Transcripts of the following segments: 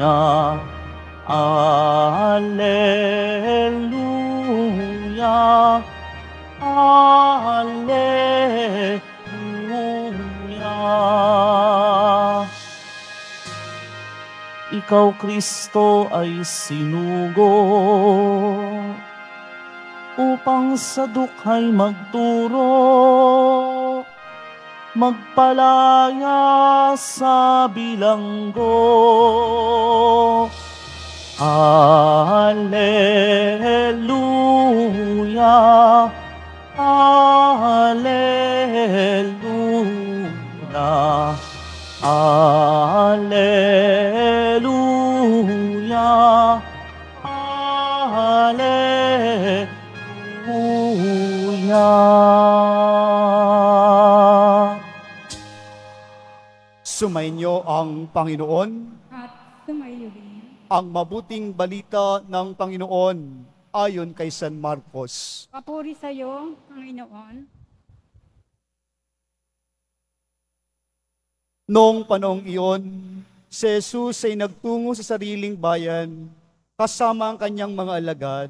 Alleluia, Alleluia, Alleluia. Ikaw, Kristo, ay sinugo upang sa dukha'y magturo magpalaya sa bilanggo. Alleluia, Alleluia. inyo ang Panginoon. At sumayo din. Ang mabuting balita ng Panginoon ayon kay San Marcos. Papuri sa iyo, Panginoon. Noong panong iyon, si Jesus ay nagtungo sa sariling bayan kasama ang kanyang mga alagad.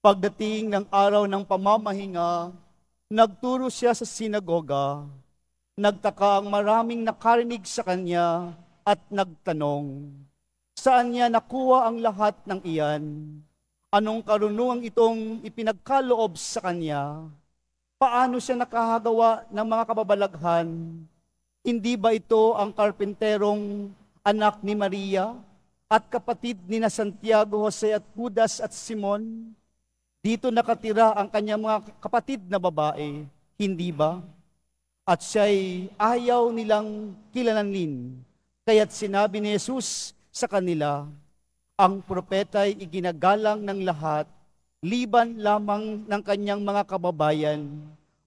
Pagdating ng araw ng pamamahinga, nagturo siya sa sinagoga Nagtaka ang maraming nakarinig sa kanya at nagtanong, saan niya nakuha ang lahat ng iyan? Anong karunungang itong ipinagkaloob sa kanya? Paano siya nakahagawa ng mga kababalaghan? Hindi ba ito ang karpenterong anak ni Maria at kapatid ni na Santiago, Jose at Judas at Simon? Dito nakatira ang kanyang mga kapatid na babae, hindi ba? at siya'y ayaw nilang kilalanin. Kaya't sinabi ni Jesus sa kanila, ang propeta'y iginagalang ng lahat, liban lamang ng kanyang mga kababayan,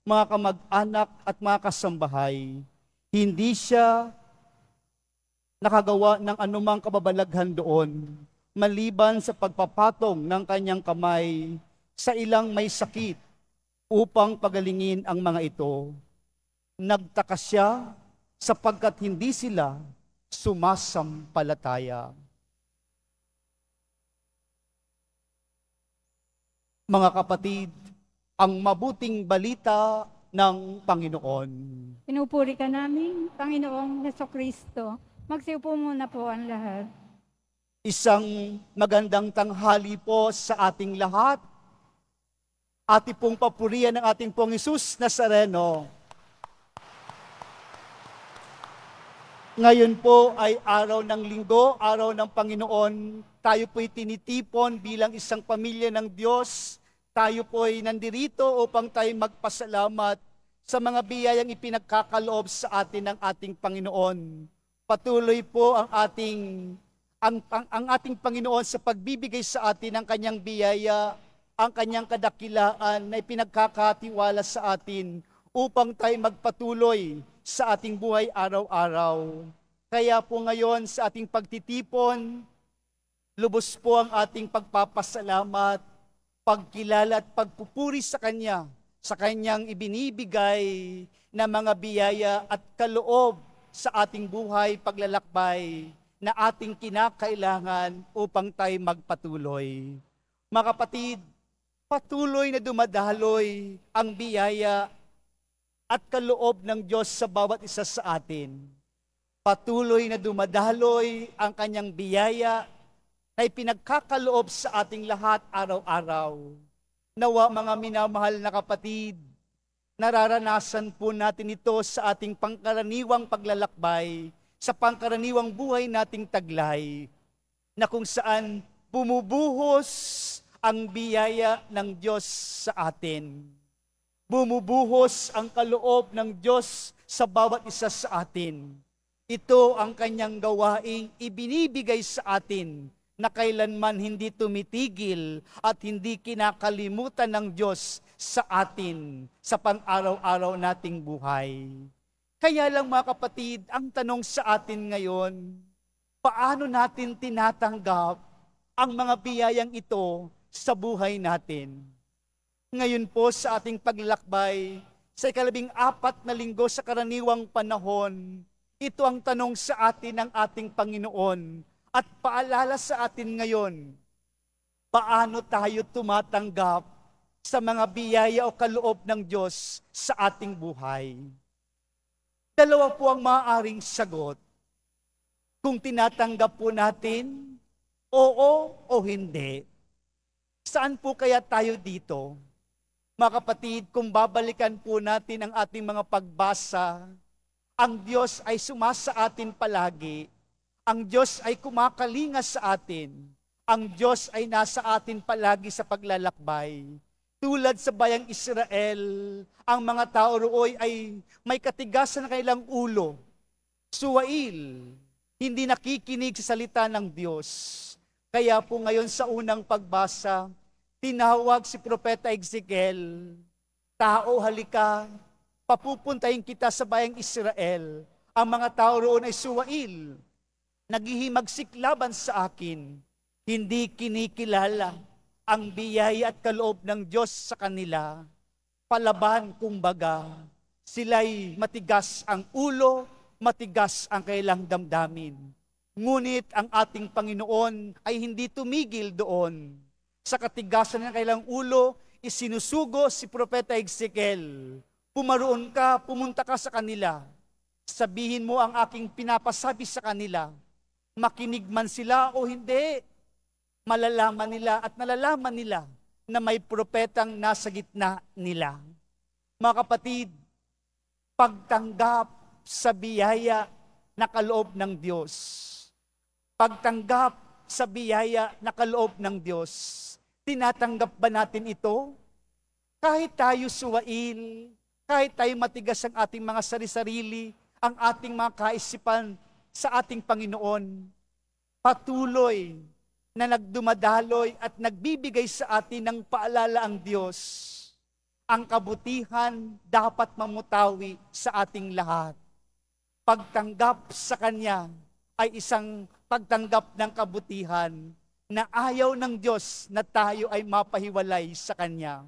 mga kamag-anak at mga kasambahay. Hindi siya nakagawa ng anumang kababalaghan doon, maliban sa pagpapatong ng kanyang kamay sa ilang may sakit upang pagalingin ang mga ito nagtaka siya sapagkat hindi sila sumasampalataya. Mga kapatid, ang mabuting balita ng Panginoon. Pinupuri ka namin, Panginoong Heso Kristo. Magsiupo muna po ang lahat. Isang magandang tanghali po sa ating lahat. Ati pong papurihan ng ating pong Isus Nazareno. Nazareno Ngayon po ay araw ng linggo, araw ng Panginoon. Tayo po'y tinitipon bilang isang pamilya ng Diyos. Tayo po'y nandirito upang tayo magpasalamat sa mga biyayang ipinagkakaloob sa atin ng ating Panginoon. Patuloy po ang ating ang, ang, ang ating Panginoon sa pagbibigay sa atin ng kanyang biyaya, ang kanyang kadakilaan na ipinagkakatiwala sa atin upang tayo magpatuloy sa ating buhay araw-araw. Kaya po ngayon sa ating pagtitipon, lubos po ang ating pagpapasalamat, pagkilala at pagpupuri sa Kanya, sa Kanyang ibinibigay na mga biyaya at kaloob sa ating buhay paglalakbay na ating kinakailangan upang tayo magpatuloy. Mga kapatid, patuloy na dumadaloy ang biyaya at kaloob ng Diyos sa bawat isa sa atin. Patuloy na dumadaloy ang kanyang biyaya na ipinagkakaloob sa ating lahat araw-araw. Nawa mga minamahal na kapatid, nararanasan po natin ito sa ating pangkaraniwang paglalakbay, sa pangkaraniwang buhay nating taglay, na kung saan bumubuhos ang biyaya ng Diyos sa atin bumubuhos ang kaloob ng Diyos sa bawat isa sa atin. Ito ang kanyang gawaing ibinibigay sa atin na kailanman hindi tumitigil at hindi kinakalimutan ng Diyos sa atin sa pang-araw-araw nating buhay. Kaya lang mga kapatid, ang tanong sa atin ngayon, paano natin tinatanggap ang mga biyayang ito sa buhay natin? Ngayon po sa ating paglalakbay, sa ikalabing apat na linggo sa karaniwang panahon, ito ang tanong sa atin ng ating Panginoon at paalala sa atin ngayon, paano tayo tumatanggap sa mga biyaya o kaloob ng Diyos sa ating buhay? Dalawa po ang maaaring sagot. Kung tinatanggap po natin, oo o hindi. Saan po kaya tayo dito? Mga kapatid, kung babalikan po natin ang ating mga pagbasa, ang Diyos ay sumasa atin palagi. Ang Diyos ay kumakalinga sa atin. Ang Diyos ay nasa atin palagi sa paglalakbay. Tulad sa bayang Israel, ang mga tao rooy ay may katigasan na kailang ulo. Suwail, hindi nakikinig sa salita ng Diyos. Kaya po ngayon sa unang pagbasa, tinawag si Propeta Ezekiel, Tao, halika, papupuntahin kita sa bayang Israel. Ang mga tao roon ay suwail, naghihimagsik laban sa akin, hindi kinikilala ang biyaya at kaloob ng Diyos sa kanila. Palaban kumbaga, sila'y matigas ang ulo, matigas ang kailang damdamin. Ngunit ang ating Panginoon ay hindi tumigil doon sa katigasan ng kailang ulo, isinusugo si Propeta Ezekiel. Pumaroon ka, pumunta ka sa kanila. Sabihin mo ang aking pinapasabi sa kanila. Makinig man sila o hindi, malalaman nila at nalalaman nila na may propetang nasa gitna nila. Mga kapatid, pagtanggap sa biyaya na kaloob ng Diyos. Pagtanggap sa biyaya na kaloob ng Diyos Tinatanggap ba natin ito? Kahit tayo suwail, kahit tayo matigas ang ating mga sarisarili, ang ating mga kaisipan sa ating Panginoon, patuloy na nagdumadaloy at nagbibigay sa atin ng paalala ang Diyos. Ang kabutihan dapat mamutawi sa ating lahat. Pagtanggap sa Kanya ay isang pagtanggap ng kabutihan na ayaw ng Diyos na tayo ay mapahiwalay sa Kanya.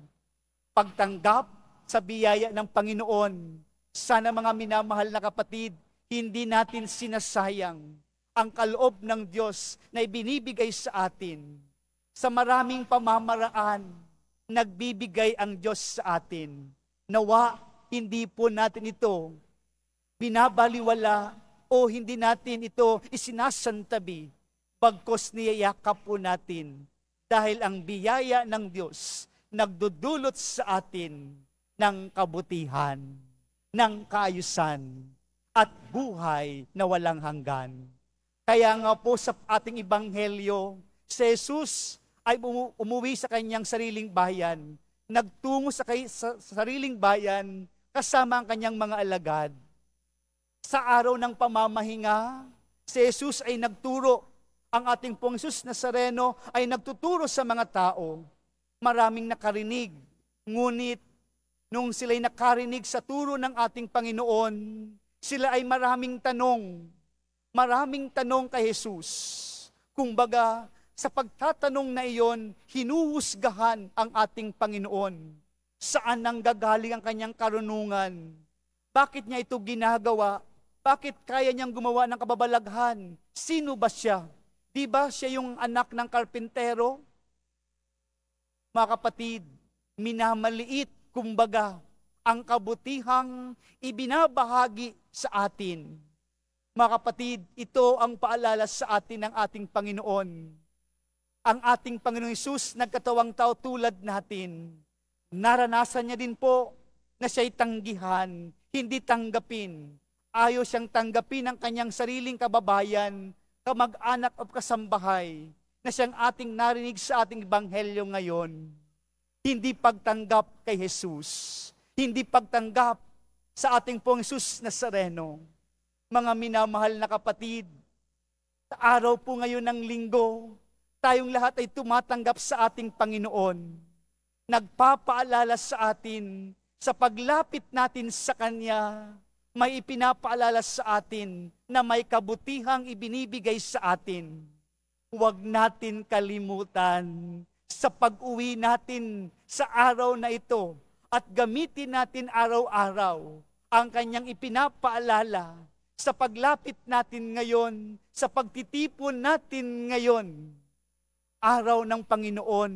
Pagtanggap sa biyaya ng Panginoon, sana mga minamahal na kapatid, hindi natin sinasayang ang kaloob ng Diyos na ibinibigay sa atin. Sa maraming pamamaraan, nagbibigay ang Diyos sa atin. Nawa, hindi po natin ito binabaliwala o hindi natin ito isinasantabi Bagkos niyayakap po natin dahil ang biyaya ng Diyos nagdudulot sa atin ng kabutihan, ng kaayusan, at buhay na walang hanggan. Kaya nga po sa ating ibanghelyo, si Jesus ay umuwi sa kanyang sariling bayan, nagtungo sa, kay, sa, sa sariling bayan kasama ang kanyang mga alagad. Sa araw ng pamamahinga, si Jesus ay nagturo ang ating pong Isus Nazareno ay nagtuturo sa mga tao, maraming nakarinig. Ngunit, nung sila'y nakarinig sa turo ng ating Panginoon, sila ay maraming tanong. Maraming tanong kay Jesus. Kumbaga, sa pagtatanong na iyon, hinuhusgahan ang ating Panginoon. Saan nang gagaling ang kanyang karunungan? Bakit niya ito ginagawa? Bakit kaya niyang gumawa ng kababalaghan? Sino ba siya? Di ba siya yung anak ng karpintero? Mga kapatid, minamaliit, kumbaga, ang kabutihang ibinabahagi sa atin. Mga kapatid, ito ang paalala sa atin ng ating Panginoon. Ang ating Panginoong Isus, nagkatawang tao tulad natin, naranasan niya din po na siya'y tanggihan, hindi tanggapin. Ayaw siyang tanggapin ang kanyang sariling kababayan kamag-anak o kasambahay na siyang ating narinig sa ating ebanghelyo ngayon, hindi pagtanggap kay Jesus, hindi pagtanggap sa ating pong Jesus Nazareno. Mga minamahal na kapatid, sa araw po ngayon ng linggo, tayong lahat ay tumatanggap sa ating Panginoon. Nagpapaalala sa atin sa paglapit natin sa Kanya, may ipinapaalala sa atin na may kabutihang ibinibigay sa atin, huwag natin kalimutan sa pag-uwi natin sa araw na ito at gamitin natin araw-araw ang kanyang ipinapaalala sa paglapit natin ngayon, sa pagtitipon natin ngayon. Araw ng Panginoon,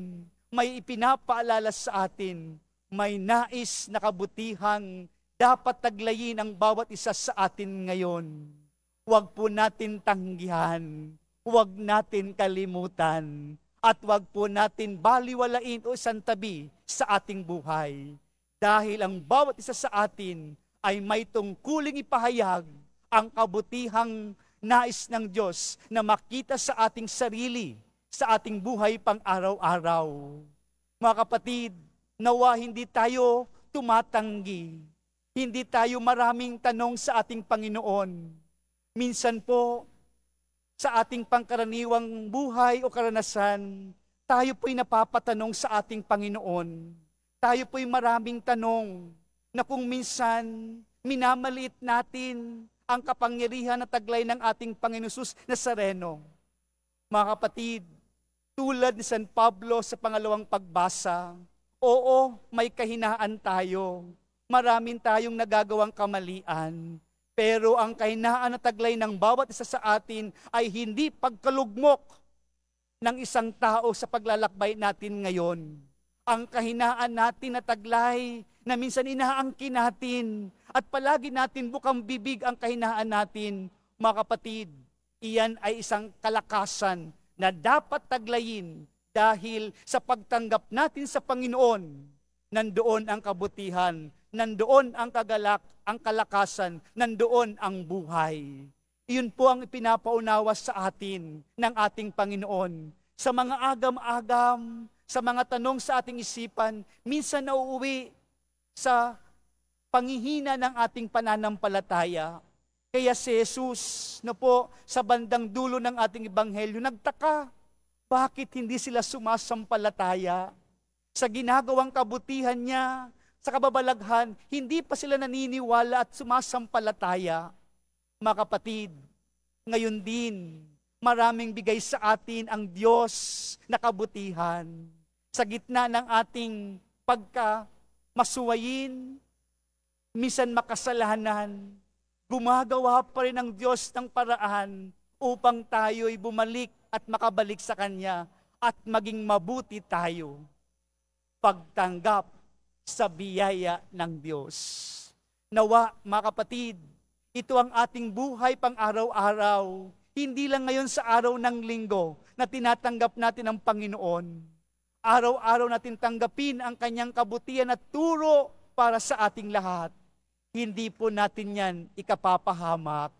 may ipinapaalala sa atin, may nais na kabutihang dapat taglayin ang bawat isa sa atin ngayon. Huwag po natin tanggihan, huwag natin kalimutan, at huwag po natin baliwalain o santabi sa ating buhay. Dahil ang bawat isa sa atin ay may tungkuling ipahayag ang kabutihang nais ng Diyos na makita sa ating sarili, sa ating buhay pang araw-araw. Mga kapatid, nawa hindi tayo tumatanggi. Hindi tayo maraming tanong sa ating Panginoon Minsan po, sa ating pangkaraniwang buhay o karanasan, tayo po'y napapatanong sa ating Panginoon. Tayo po'y maraming tanong na kung minsan minamaliit natin ang kapangyarihan at taglay ng ating Panginoon na sareno. Mga kapatid, tulad ni San Pablo sa pangalawang pagbasa, oo, may kahinaan tayo. Maraming tayong nagagawang kamalian. Pero ang kahinaan na taglay ng bawat isa sa atin ay hindi pagkalugmok ng isang tao sa paglalakbay natin ngayon. Ang kahinaan natin na taglay na minsan inaangkin natin at palagi natin bukang bibig ang kahinaan natin, mga kapatid, iyan ay isang kalakasan na dapat taglayin dahil sa pagtanggap natin sa Panginoon, nandoon ang kabutihan nandoon ang kagalak, ang kalakasan, nandoon ang buhay. Iyon po ang ipinapaunawa sa atin ng ating Panginoon. Sa mga agam-agam, sa mga tanong sa ating isipan, minsan nauuwi sa panghihina ng ating pananampalataya. Kaya si Jesus na po sa bandang dulo ng ating ebanghelyo, nagtaka, bakit hindi sila sumasampalataya sa ginagawang kabutihan niya, sa kababalaghan, hindi pa sila naniniwala at sumasampalataya. Mga kapatid, ngayon din, maraming bigay sa atin ang Diyos na kabutihan. Sa gitna ng ating pagka masuwayin, misan makasalanan, gumagawa pa rin ang Diyos ng paraan upang tayo'y bumalik at makabalik sa Kanya at maging mabuti tayo. Pagtanggap sa biyaya ng Diyos. Nawa, mga kapatid, ito ang ating buhay pang araw-araw, hindi lang ngayon sa araw ng linggo na tinatanggap natin ang Panginoon. Araw-araw natin tanggapin ang kanyang kabutihan at turo para sa ating lahat. Hindi po natin yan ikapapahamak.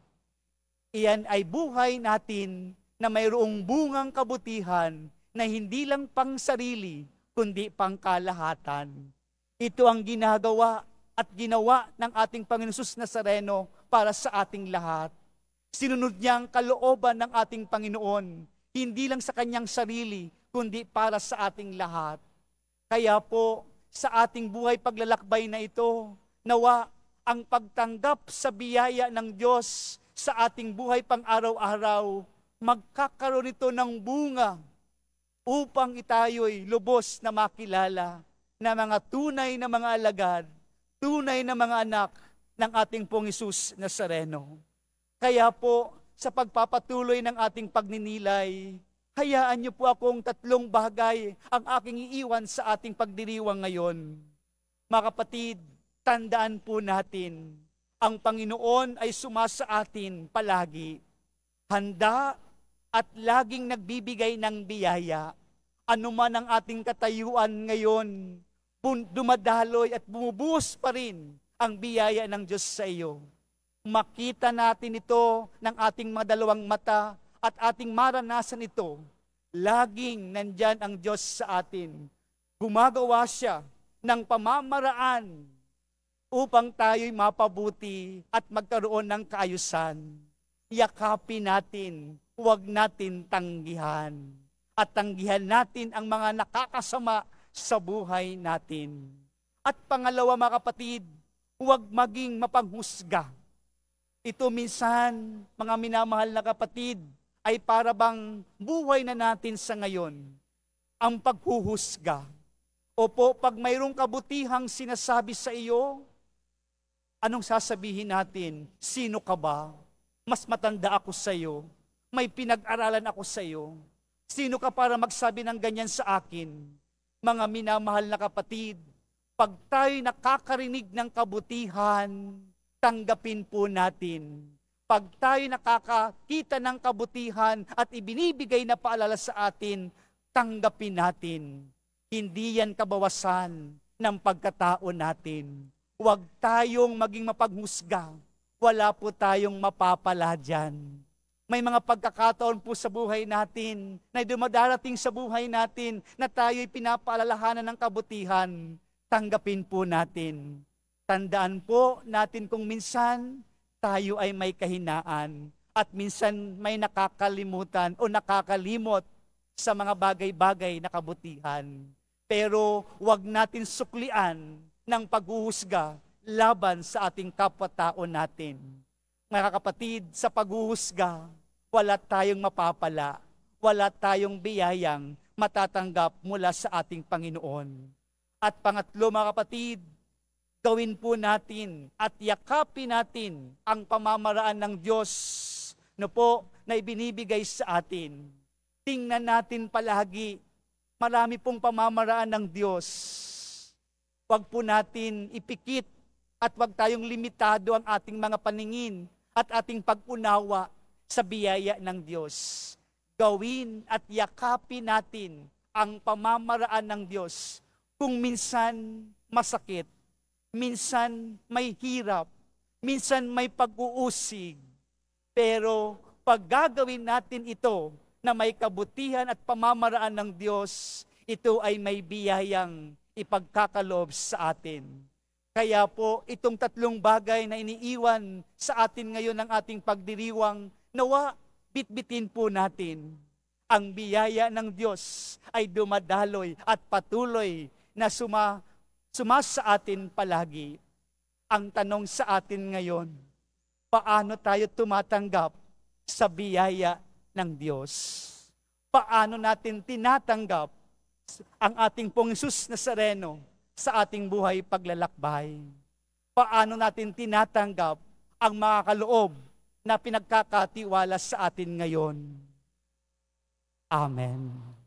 Iyan ay buhay natin na mayroong bungang kabutihan na hindi lang pang sarili, kundi pang kalahatan ito ang ginagawa at ginawa ng ating Panginoon Nazareno para sa ating lahat. Sinunod niya ang kalooban ng ating Panginoon, hindi lang sa kanyang sarili, kundi para sa ating lahat. Kaya po, sa ating buhay paglalakbay na ito, nawa ang pagtanggap sa biyaya ng Diyos sa ating buhay pang-araw-araw, magkakaroon ito ng bunga upang itayo'y lubos na makilala na mga tunay na mga alagad, tunay na mga anak ng ating pong Isus Nazareno. Kaya po, sa pagpapatuloy ng ating pagninilay, hayaan niyo po akong tatlong bagay ang aking iiwan sa ating pagdiriwang ngayon. Mga kapatid, tandaan po natin, ang Panginoon ay sumasa atin palagi. Handa at laging nagbibigay ng biyaya. Ano man ang ating katayuan ngayon, dumadaloy at bumubuhos pa rin ang biyaya ng Diyos sa iyo. Makita natin ito ng ating mga dalawang mata at ating maranasan ito. Laging nandyan ang Diyos sa atin. Gumagawa siya ng pamamaraan upang tayo'y mapabuti at magkaroon ng kaayusan. Yakapin natin, huwag natin tanggihan. At tanggihan natin ang mga nakakasama sa buhay natin. At pangalawa mga kapatid, huwag maging mapanghusga. Ito minsan, mga minamahal na kapatid, ay para bang buhay na natin sa ngayon ang paghuhusga. Opo, pag mayroong kabutihang sinasabi sa iyo, anong sasabihin natin? Sino ka ba? Mas matanda ako sa iyo. May pinag-aralan ako sa iyo. Sino ka para magsabi ng ganyan sa akin? mga minamahal na kapatid, pag tayo nakakarinig ng kabutihan, tanggapin po natin. Pag tayo nakakakita ng kabutihan at ibinibigay na paalala sa atin, tanggapin natin. Hindi yan kabawasan ng pagkatao natin. Huwag tayong maging mapaghusga. Wala po tayong mapapala dyan. May mga pagkakataon po sa buhay natin na dumadarating sa buhay natin na tayo'y pinapaalalahanan ng kabutihan. Tanggapin po natin. Tandaan po natin kung minsan tayo ay may kahinaan at minsan may nakakalimutan o nakakalimot sa mga bagay-bagay na kabutihan. Pero wag natin suklian ng paghuhusga laban sa ating kapwa-tao natin. Mga kapatid, sa paghuhusga, wala tayong mapapala, wala tayong biyayang matatanggap mula sa ating Panginoon. At pangatlo mga kapatid, gawin po natin at yakapin natin ang pamamaraan ng Diyos no po na ibinibigay sa atin. Tingnan natin palagi, marami pong pamamaraan ng Diyos. Huwag po natin ipikit at huwag tayong limitado ang ating mga paningin at ating pag-unawa sa biyaya ng Diyos. Gawin at yakapin natin ang pamamaraan ng Diyos kung minsan masakit, minsan may hirap, minsan may pag-uusig. Pero pag gagawin natin ito na may kabutihan at pamamaraan ng Diyos, ito ay may biyayang ipagkakalob sa atin. Kaya po, itong tatlong bagay na iniiwan sa atin ngayon ng ating pagdiriwang Nawa, bitbitin po natin ang biyaya ng Diyos ay dumadaloy at patuloy na suma, suma sa atin palagi. Ang tanong sa atin ngayon, paano tayo tumatanggap sa biyaya ng Diyos? Paano natin tinatanggap ang ating pong Isus na sereno sa ating buhay paglalakbay? Paano natin tinatanggap ang mga kaloob na pinagkakatiwala sa atin ngayon. Amen.